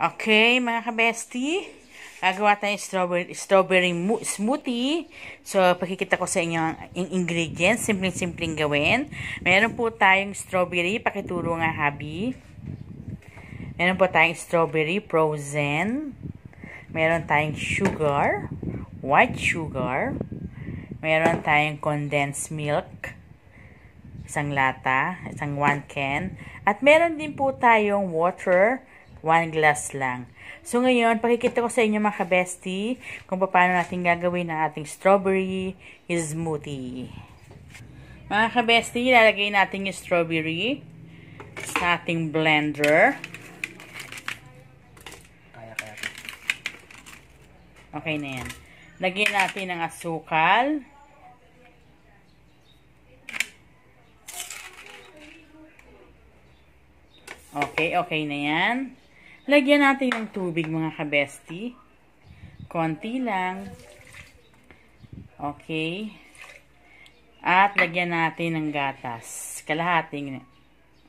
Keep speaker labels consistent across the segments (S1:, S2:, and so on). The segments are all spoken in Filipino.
S1: Okay, mga ka-bestie. Gagawa tayo strawberry, strawberry smoothie. So, pakikita ko sa inyo ang ingredients. Simpleng-simpleng gawin. Meron po tayong strawberry. Pakituro nga, habi. Meron po tayong strawberry frozen. Meron tayong sugar. White sugar. Meron tayong condensed milk isang lata, isang one can. At meron din po tayong water One glass lang. So ngayon, pakikita ko sa inyo mga bestie kung paano natin gagawin ang ating strawberry smoothie. Mga kabesti, ilalagay natin yung strawberry sa ating blender. Kaya, kaya. Okay na yan. Lagyan natin ng asukal. Okay, okay na yan. Lagyan natin ng tubig mga kabesti. Konti lang. Okay. At lagyan natin ng gatas. Kalahating,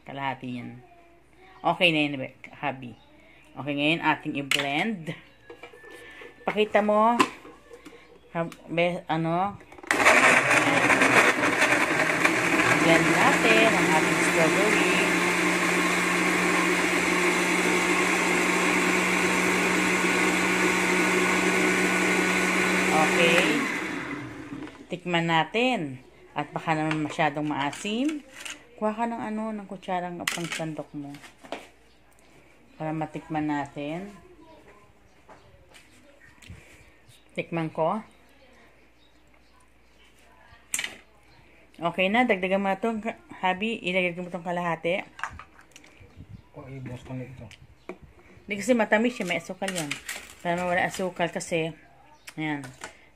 S1: kalahati yan. Okay na yun, habi. Okay, ngayon ating i-blend. Pakita mo, ano, blend natin ang ating strawberry. Okay. Tikman natin. At baka naman masyadong maasim. Kuha ka ng ano, ng kutsarang pang sandok mo. Para matikman natin. Tikman ko. Okay na, dagdagan mo na itong habi. Ilagay mo itong kalahati. O, oh, ibos eh, ko na ito. Hindi kasi matamis siya, may asukal yan. Para mawala asukal kasi, ayan.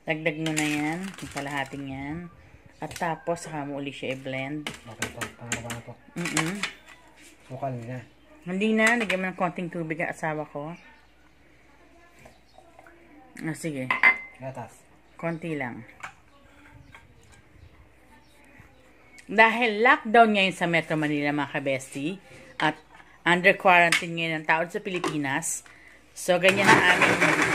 S1: Dagdag mo na yan, yung kalahating yan. At tapos, saka mo ulit siya i-blend. Okay po, pangalawa na po. Mm -mm. Bukal na. Hindi na, nagyan mo ng konting tubig ang asawa ko. Ah, sige. Gatas. Konti lang. Dahil lockdown ngayon sa Metro Manila mga kabesti, at under quarantine ngayon ang tao sa Pilipinas, so ganyan ang aming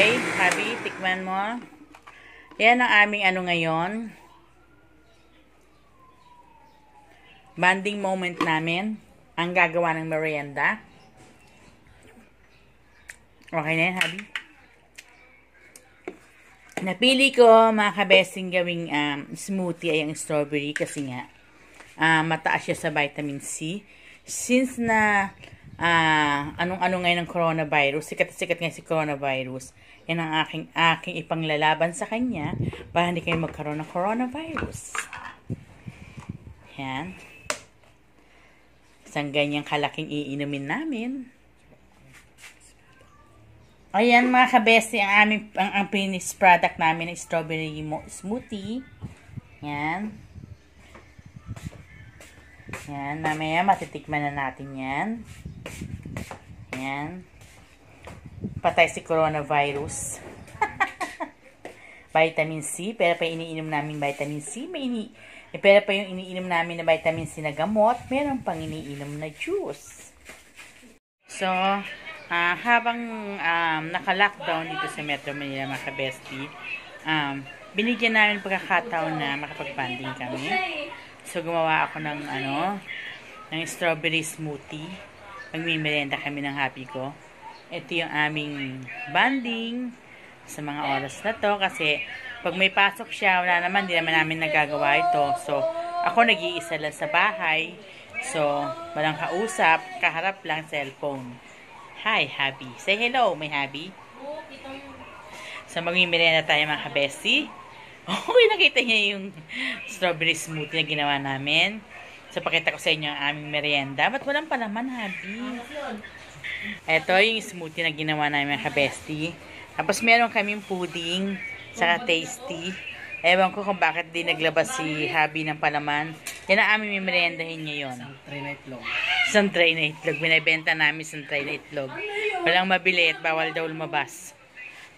S1: Okay, Habi, tikman mo. Yan ang aming ano ngayon. Bonding moment namin. Ang gagawa ng merienda. Okay na yan, Habi. Napili ko, mga kabesing, gawing um, smoothie ay ang strawberry kasi nga uh, mataas siya sa vitamin C. Since na uh, anong-ano ngayon ng coronavirus, sikat sikat ngayon si coronavirus, yan ang aking, aking ipanglalaban sa kanya para hindi kayo magkaroon ng coronavirus. Yan. Isang ganyang kalaking iinumin namin. Ayan mga kabesi, ang aming ang, ang finished product namin ng strawberry smoothie. Yan. Yan, mamaya matitikman na natin yan. Ayan. Patay si coronavirus. vitamin C. Pero pa iniinom namin vitamin C. May ini eh, pero pa yung iniinom namin na vitamin C na gamot. Meron pang iniinom na juice. So, uh, habang um, naka-lockdown dito sa Metro Manila, mga bestie, um, binigyan namin pagkakataon na makapag-banding kami. So, gumawa ako ng, ano, ng strawberry smoothie magmimerenda kami ng happy ko. Ito yung aming banding sa mga oras na to kasi pag may pasok siya, wala naman, di naman namin nagagawa ito. So, ako nag-iisa lang sa bahay. So, walang kausap, kaharap lang cellphone. Hi, Happy. Say hello, may Happy. So, magmimerenda tayo mga kabesi. Okay, nakita niya yung strawberry smoothie na ginawa namin. So, pakita ko sa inyo ang aming merienda. Ba't walang palaman, Habi? Ito ah, yung smoothie na ginawa namin, kabesti. Tapos, meron kaming pudding. saka tasty. Ewan ko kung bakit di naglabas si Habi ng palaman. Yan ang aming meriendahin ngayon. Isang tray na itlog. Isang tray na itlog. Binibenta namin isang tray na itlog. Walang mabili at bawal daw lumabas.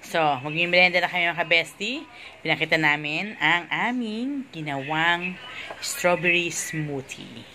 S1: So, magmimerenda na kami mga bestie. Pinakita namin ang aming ginawang strawberry smoothie.